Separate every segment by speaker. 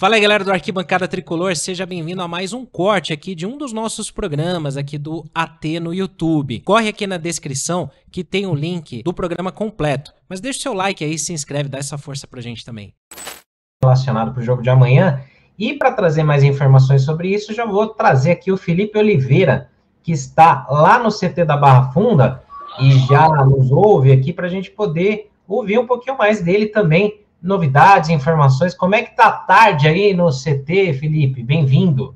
Speaker 1: Fala aí, galera do Arquibancada Tricolor, seja bem-vindo a mais um corte aqui de um dos nossos programas aqui do AT no YouTube. Corre aqui na descrição que tem o link do programa completo. Mas deixa o seu like aí, se inscreve, dá essa força pra gente também. Relacionado pro jogo de amanhã. E para trazer mais informações sobre isso, já vou trazer aqui o Felipe Oliveira, que está lá no CT da Barra Funda e já nos ouve aqui para a gente poder ouvir um pouquinho mais dele também novidades, informações. Como é que tá a tarde aí no CT, Felipe? Bem-vindo.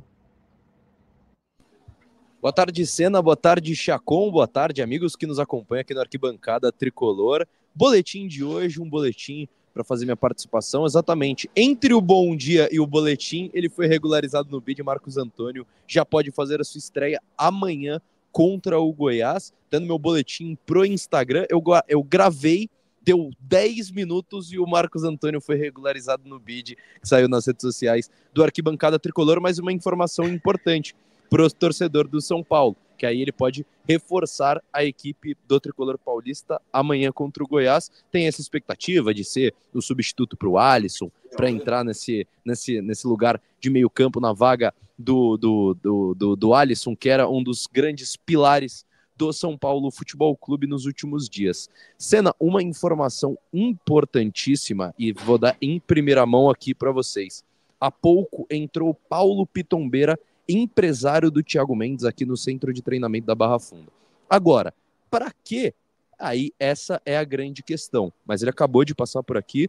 Speaker 1: Boa
Speaker 2: tarde, Senna. Boa tarde, Chacon. Boa tarde, amigos que nos acompanham aqui na Arquibancada Tricolor. Boletim de hoje, um boletim para fazer minha participação. Exatamente. Entre o bom dia e o boletim, ele foi regularizado no BID. Marcos Antônio já pode fazer a sua estreia amanhã contra o Goiás. Tendo meu boletim pro Instagram, eu, eu gravei deu 10 minutos e o Marcos Antônio foi regularizado no bid, que saiu nas redes sociais do Arquibancada Tricolor, mas uma informação importante para o torcedor do São Paulo, que aí ele pode reforçar a equipe do Tricolor Paulista amanhã contra o Goiás. Tem essa expectativa de ser o substituto para o Alisson, para entrar nesse, nesse, nesse lugar de meio campo na vaga do, do, do, do, do Alisson, que era um dos grandes pilares do São Paulo Futebol Clube nos últimos dias. Senna, uma informação importantíssima e vou dar em primeira mão aqui para vocês. Há pouco entrou Paulo Pitombeira, empresário do Thiago Mendes, aqui no centro de treinamento da Barra Funda. Agora, para quê? Aí essa é a grande questão. Mas ele acabou de passar por aqui,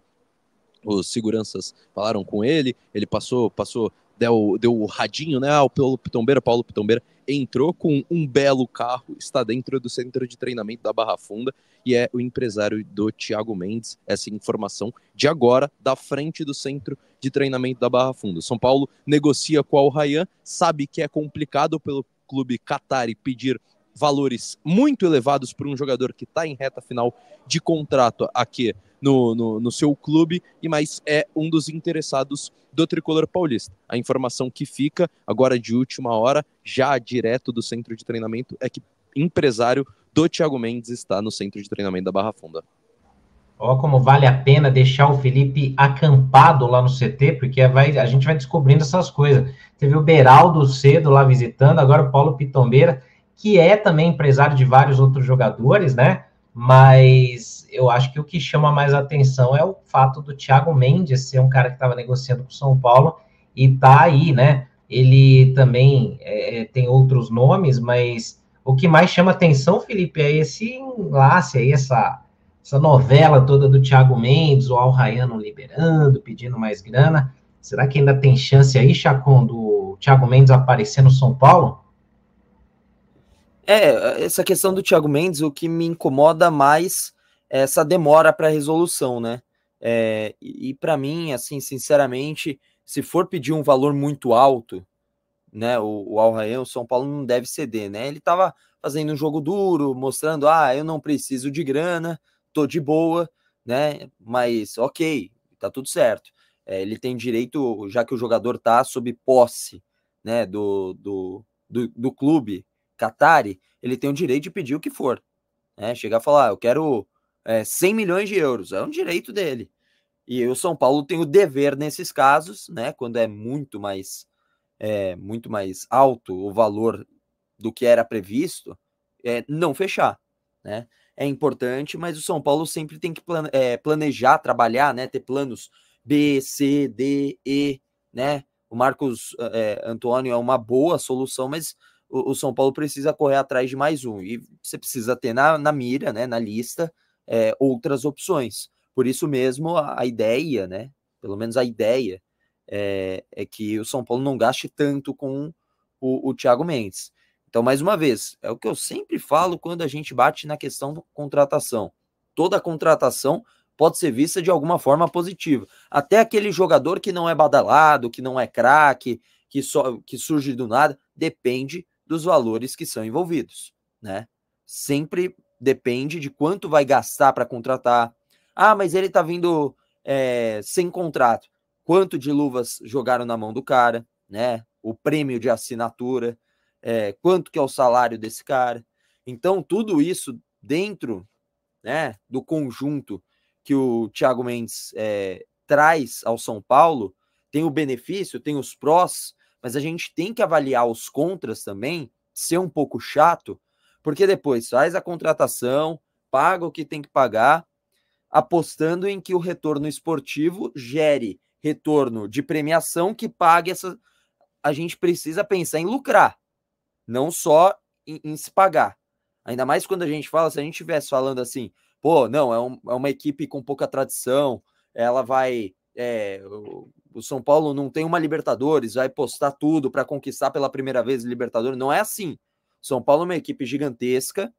Speaker 2: os seguranças falaram com ele, ele passou, passou deu, né, deu o radinho, né? o Paulo Pitombeira, Paulo Pitombeira entrou com um belo carro, está dentro do centro de treinamento da Barra Funda e é o empresário do Thiago Mendes. Essa informação de agora, da frente do centro de treinamento da Barra Funda. São Paulo negocia com o Rayan, sabe que é complicado pelo clube Qatari pedir valores muito elevados para um jogador que está em reta final de contrato aqui no, no, no seu clube, e mais é um dos interessados do tricolor paulista. A informação que fica agora de última hora, já direto do centro de treinamento, é que empresário do Thiago Mendes está no centro de treinamento da Barra Funda.
Speaker 1: Olha como vale a pena deixar o Felipe acampado lá no CT, porque é, vai, a gente vai descobrindo essas coisas. Teve o Beraldo cedo lá visitando, agora o Paulo Pitombeira, que é também empresário de vários outros jogadores, né? Mas eu acho que o que chama mais atenção é o fato do Thiago Mendes ser um cara que estava negociando com o São Paulo e tá aí, né? Ele também é, é, tem outros nomes, mas o que mais chama atenção, Felipe, é esse enlace aí, essa, essa novela toda do Thiago Mendes, o Al Rayano liberando, pedindo mais grana. Será que ainda tem chance aí, Chacon, do Thiago Mendes aparecer no São Paulo?
Speaker 3: É, essa questão do Thiago Mendes, o que me incomoda mais essa demora para resolução, né? É, e, e para mim, assim, sinceramente, se for pedir um valor muito alto, né, o, o Al Rayan, o São Paulo não deve ceder, né? Ele estava fazendo um jogo duro, mostrando, ah, eu não preciso de grana, tô de boa, né? Mas ok, tá tudo certo. É, ele tem direito, já que o jogador tá sob posse, né, do, do, do, do clube Qatari, ele tem o direito de pedir o que for, né? Chegar a falar, ah, eu quero é, 100 milhões de euros. É um direito dele. E o São Paulo tem o dever nesses casos, né? Quando é muito mais é, muito mais alto o valor do que era previsto, é, não fechar, né? É importante, mas o São Paulo sempre tem que plane é, planejar, trabalhar, né? Ter planos B, C, D, E, né? O Marcos é, Antônio é uma boa solução, mas o, o, São Paulo precisa correr atrás de mais um. E você precisa ter na, na mira, né? Na lista, é, outras opções. Por isso mesmo, a, a, ideia, né? Pelo menos a ideia é, é, que o São Paulo não gaste tanto com o, o Thiago Mendes. Então, mais uma vez, é o que eu sempre falo quando a gente bate na questão da contratação. Toda contratação pode ser vista de alguma forma positiva. Até aquele jogador que não é badalado, que não é craque, que, só, que surge do nada, depende dos valores que são envolvidos, né? Sempre Depende de quanto vai gastar para contratar. Ah, mas ele está vindo é, sem contrato. Quanto de luvas jogaram na mão do cara, né? O prêmio de assinatura, é, quanto que é o salário desse cara. Então, tudo isso dentro né, do conjunto que o Thiago Mendes é, traz ao São Paulo, tem o benefício, tem os prós, mas a gente tem que avaliar os contras também, ser um pouco chato, porque depois faz a contratação, paga o que tem que pagar, apostando em que o retorno esportivo gere retorno de premiação que pague essa. A gente precisa pensar em lucrar, não só em, em se pagar. Ainda mais quando a gente fala, se a gente estivesse falando assim, pô, não, é, um, é, uma equipe com pouca tradição, ela vai. É, o, o São Paulo não tem uma Libertadores, vai postar tudo para conquistar pela primeira vez a Libertadores. Não é assim. São Paulo é uma equipe gigantesca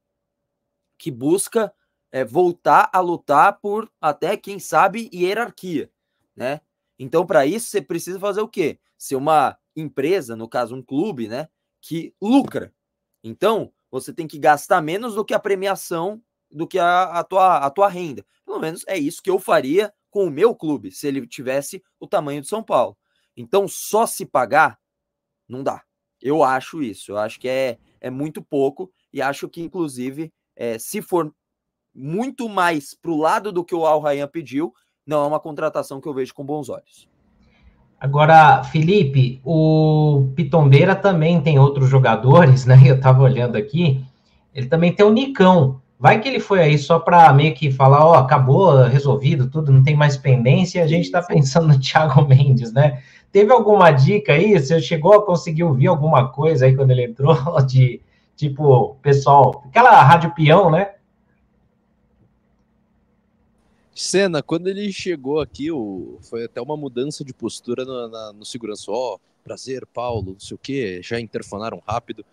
Speaker 3: que busca é, voltar a lutar por até, quem sabe, hierarquia, né? Então, para isso, você precisa fazer o quê? Ser uma empresa, no caso, um clube, né? Que lucra. Então, você tem que gastar menos do que a premiação, do que a, a, tua, a tua renda. Pelo menos é isso que eu faria com o meu clube, se ele tivesse o tamanho de São Paulo. Então, só se pagar não dá. Eu acho isso. Eu acho que é, é muito pouco e acho que, inclusive, é, se for muito mais para o lado do que o Al Rayan pediu, não é uma contratação que eu vejo com bons olhos.
Speaker 1: Agora, Felipe, o Pitombeira também tem outros jogadores, né? Eu estava olhando aqui, ele também tem o Nicão. Vai que ele foi aí só para meio que falar, ó, oh, acabou, resolvido tudo, não tem mais pendência, e a gente está pensando no Thiago Mendes, né? Teve alguma dica aí? Você chegou a conseguir ouvir alguma coisa aí quando ele entrou de, tipo, pessoal, aquela rádio peão, né?
Speaker 2: Cena, quando ele chegou aqui, foi até uma mudança de postura no, no segurança. Ó, oh, prazer, Paulo, não sei o quê, já interfonaram rápido.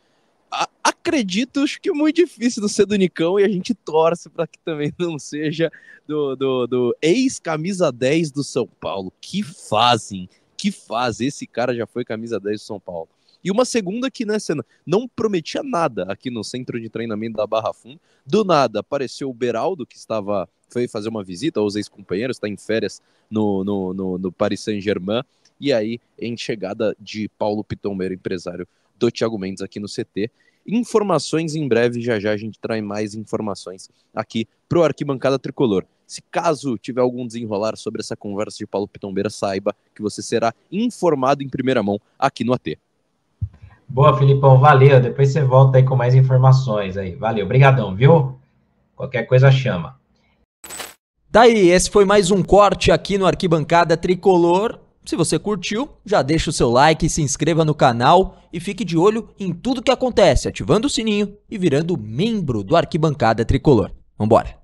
Speaker 2: Ah, acredito, acho que é muito difícil não ser do Nicão e a gente torce para que também não seja do, do, do ex-camisa 10 do São Paulo. Que fazem, que faz. Esse cara já foi camisa 10 do São Paulo. E uma segunda que, né, Senna, não prometia nada aqui no centro de treinamento da Barra Funda. Do nada apareceu o Beraldo, que estava foi fazer uma visita aos ex-companheiros, está em férias no, no, no, no Paris Saint-Germain. E aí, em chegada de Paulo Pitombeiro, empresário do Thiago Mendes aqui no CT informações em breve. Já já a gente traz mais informações aqui para o Arquibancada Tricolor. Se caso tiver algum desenrolar sobre essa conversa de Paulo Pitombeira, saiba que você será informado em primeira mão aqui no AT.
Speaker 1: Boa, Filipão, valeu. Depois você volta aí com mais informações aí. Valeu, brigadão, viu? Qualquer coisa chama.
Speaker 3: Tá aí, esse foi mais um corte aqui no Arquibancada Tricolor. Se você curtiu, já deixa o seu like, se inscreva no canal e fique de olho em tudo que acontece, ativando o sininho e virando membro do Arquibancada Tricolor. Vambora!